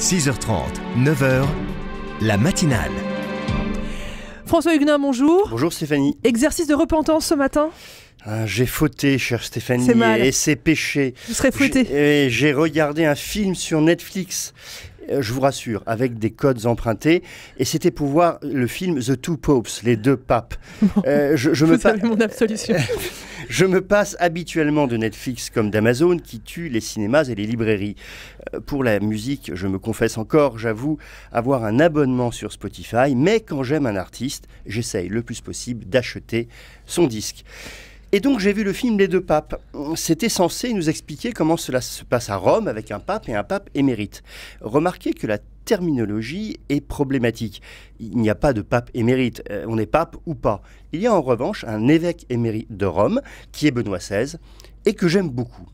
6h30, 9h, la matinale. François Huguenin, bonjour. Bonjour Stéphanie. Exercice de repentance ce matin ah, j'ai fauté, chère Stéphanie, et c'est péché. Vous serez fauté. J'ai regardé un film sur Netflix euh, je vous rassure, avec des codes empruntés. Et c'était pour voir le film The Two Popes, les deux papes. Euh, je, mon absolution. je me passe habituellement de Netflix comme d'Amazon qui tue les cinémas et les librairies. Euh, pour la musique, je me confesse encore, j'avoue, avoir un abonnement sur Spotify, mais quand j'aime un artiste, j'essaye le plus possible d'acheter son disque. Et donc j'ai vu le film Les deux papes. C'était censé nous expliquer comment cela se passe à Rome avec un pape et un pape émérite. Remarquez que la terminologie est problématique. Il n'y a pas de pape émérite, euh, on est pape ou pas. Il y a en revanche un évêque émérite de Rome, qui est Benoît XVI, et que j'aime beaucoup.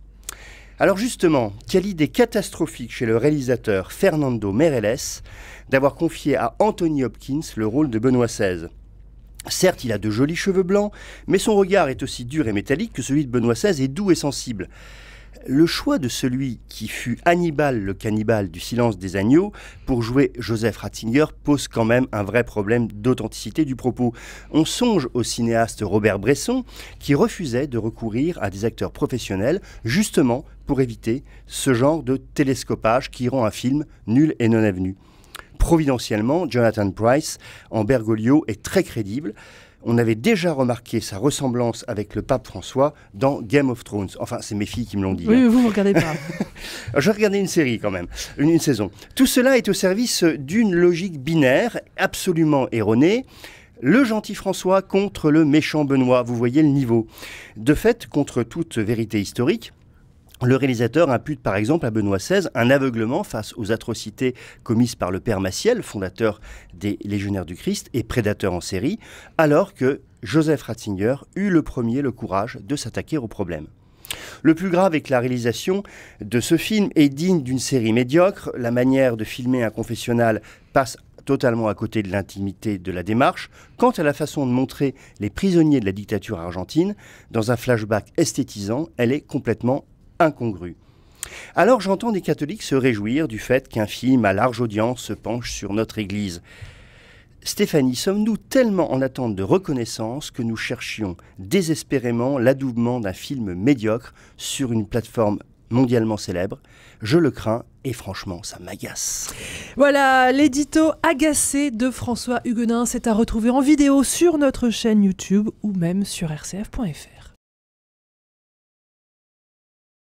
Alors justement, quelle idée catastrophique chez le réalisateur Fernando Merelles d'avoir confié à Anthony Hopkins le rôle de Benoît XVI. Certes, il a de jolis cheveux blancs, mais son regard est aussi dur et métallique que celui de Benoît XVI est doux et sensible. Le choix de celui qui fut Hannibal le cannibale du silence des agneaux pour jouer Joseph Ratzinger pose quand même un vrai problème d'authenticité du propos. On songe au cinéaste Robert Bresson qui refusait de recourir à des acteurs professionnels justement pour éviter ce genre de télescopage qui rend un film nul et non avenu providentiellement, Jonathan Price en Bergoglio est très crédible. On avait déjà remarqué sa ressemblance avec le pape François dans Game of Thrones. Enfin, c'est mes filles qui me l'ont dit. Oui, hein. vous ne regardez pas. Je regardais une série quand même, une saison. Tout cela est au service d'une logique binaire absolument erronée le gentil François contre le méchant Benoît. Vous voyez le niveau. De fait, contre toute vérité historique, le réalisateur impute par exemple à Benoît XVI un aveuglement face aux atrocités commises par le père Massiel, fondateur des Légionnaires du Christ et prédateur en série, alors que Joseph Ratzinger eut le premier le courage de s'attaquer au problème. Le plus grave est que la réalisation de ce film est digne d'une série médiocre. La manière de filmer un confessionnal passe totalement à côté de l'intimité de la démarche. Quant à la façon de montrer les prisonniers de la dictature argentine, dans un flashback esthétisant, elle est complètement incongru. Alors j'entends des catholiques se réjouir du fait qu'un film à large audience se penche sur notre Église. Stéphanie, sommes-nous tellement en attente de reconnaissance que nous cherchions désespérément l'adoubement d'un film médiocre sur une plateforme mondialement célèbre Je le crains et franchement, ça m'agace. Voilà, l'édito agacé de François Huguenin, c'est à retrouver en vidéo sur notre chaîne YouTube ou même sur rcf.fr.